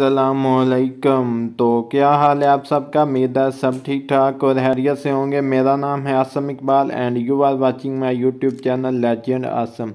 असलकम तो क्या हाल है आप सबका उम्मीद सब ठीक ठाक और हैरियत से होंगे मेरा नाम है Asam Iqbal and you are watching my YouTube channel legend Asam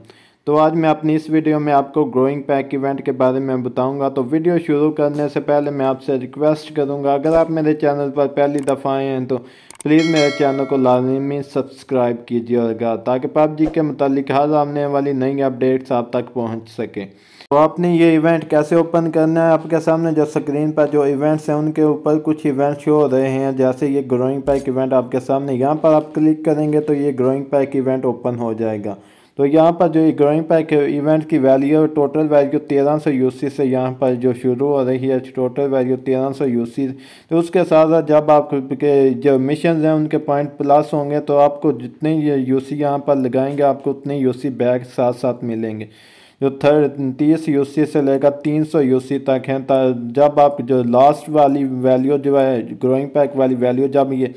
तो आज मैं अपनी इस वीडियो में आपको ग्रोइंग पैक इवेंट के बारे में बताऊंगा तो वीडियो शुरू करने से पहले मैं आपसे रिक्वेस्ट करूंगा अगर आप मेरे चैनल पर पहली दफ़ा आए हैं तो प्लीज़ मेरे चैनल को लाजमी सब्सक्राइब कीजिएगा ताकि पबजी के मतलब हर आने वाली नई अपडेट्स आप तक पहुँच सके तो आपने ये इवेंट कैसे ओपन करना है आपके सामने जो स्क्रीन पर जो इवेंट्स हैं उनके ऊपर कुछ इवेंट्स शो हो रहे हैं जैसे ये ग्रोइंग पैक इवेंट आपके सामने यहाँ पर आप क्लिक करेंगे तो ये ग्रोइंग पैक इवेंट ओपन हो जाएगा तो यहाँ पर जो ग्रोइंग पैक इवेंट की वैल्यू है टोटल वैल्यू तेरह सौ यू सी से यहाँ पर जो शुरू हो रही है टोटल वैल्यू तेरह सौ यू सी तो उसके साथ साथ जब आपके जो मिशन हैं उनके पॉइंट प्लस होंगे तो आपको जितने यू सी यहाँ पर लगाएंगे आपको उतने यू सी बैग साथ साथ मिलेंगे जो थर्ड तीस यू सी से लेकर तीन सौ यू सी तक हैं तो जब आप जो लास्ट वाली वैल्यू जो है ग्रोइंग पैक वाली वैल्यू जब ये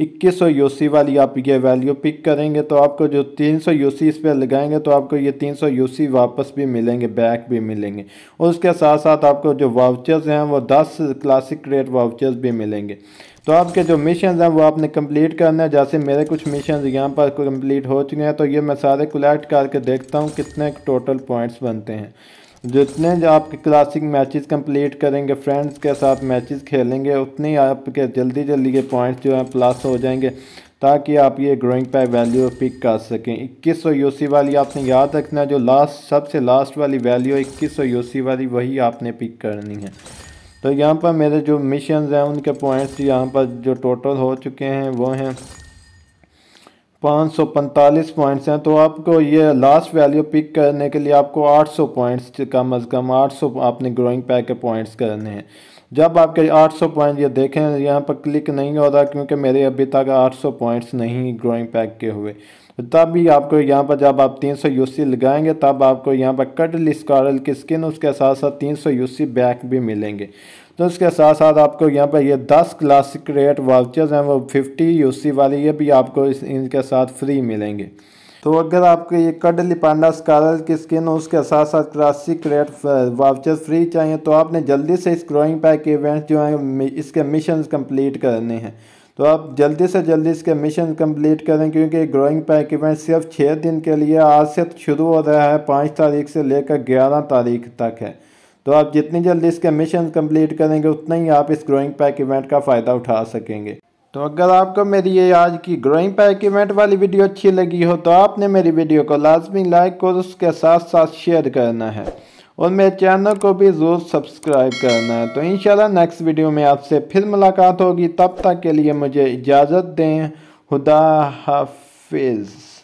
इक्कीस सौ यूसी वाली आप ये वैल्यू पिक करेंगे तो आपको जो तीन सौ यूसी इस पर लगाएंगे तो आपको ये तीन सौ यूसी वापस भी मिलेंगे बैक भी मिलेंगे और उसके साथ साथ आपको जो वाउचर्स हैं वो दस क्लासिक रेट वाउचर्स भी मिलेंगे तो आपके जो मिशन हैं वो आपने कंप्लीट करना है जैसे मेरे कुछ मिशन यहाँ पर कंप्लीट हो चुके हैं तो ये मैं सारे कलेक्ट करके देखता हूँ कितने टोटल पॉइंट्स बनते हैं जितने आपके क्लासिक मैचेस कंप्लीट करेंगे फ्रेंड्स के साथ मैचेस खेलेंगे उतनी आपके जल्दी जल्दी के पॉइंट्स जो हैं प्लस हो जाएंगे ताकि आप ये ग्रोइंग पे वैल्यू पिक कर सकें इक्कीस सौ सी वाली आपने याद रखना जो लास्ट सबसे लास्ट वाली वैल्यू इक्कीस सौ सी वाली वही आपने पिक करनी है तो यहाँ पर मेरे जो मिशन हैं उनके पॉइंट्स यहाँ पर जो टोटल हो चुके हैं वो हैं पाँच सौ पैंतालीस पॉइंट्स हैं तो आपको ये लास्ट वैल्यू पिक करने के लिए आपको आठ सौ पॉइंट्स कम अज़ कम आठ सौ आपने ग्रोइंग पैक के पॉइंट्स करने हैं जब आपके आठ सौ पॉइंट ये देखें यहाँ पर क्लिक नहीं हो रहा क्योंकि मेरे अभी तक आठ सौ पॉइंट्स नहीं ग्रोइंग पैक के हुए तब भी आपको यहाँ पर जब आप 300 सौ यूसी लगाएंगे तब आपको यहाँ पर कटल स्कारल की स्किन उसके साथ साथ 300 सौ बैक भी मिलेंगे तो इसके साथ साथ आपको यहाँ पर ये दस क्लासिक रेट वाउचर्स हैं वो फिफ्टी यूसी वाली ये भी आपको इस इनके साथ फ्री मिलेंगे तो अगर आपको ये कडली पांडा स्कारल की स्किन उसके साथ साथ क्लासिक रेट वाउचर्स फ्री चाहिए तो आपने जल्दी से इस ग्रोइंग पैक के जो हैं इसके मिशन कम्प्लीट करने हैं तो आप जल्दी से जल्दी इसके मिशन कंप्लीट करें क्योंकि ग्रोइंग पैक इवेंट सिर्फ छः दिन के लिए आज से शुरू हो रहा है पाँच तारीख से लेकर ग्यारह तारीख तक है तो आप जितनी जल्दी इसके मिशन कंप्लीट करेंगे उतना ही आप इस ग्रोइंग पैक इवेंट का फ़ायदा उठा सकेंगे तो अगर आपको मेरी ये आज की ग्रोइंग पैक इवेंट वाली वीडियो अच्छी लगी हो तो आपने मेरी वीडियो को लाजमी लाइक और उसके साथ साथ शेयर करना है और मेरे चैनल को भी ज़रूर सब्सक्राइब करना है तो इन नेक्स्ट वीडियो में आपसे फिर मुलाकात होगी तब तक के लिए मुझे इजाज़त दें खुदा हाफिज़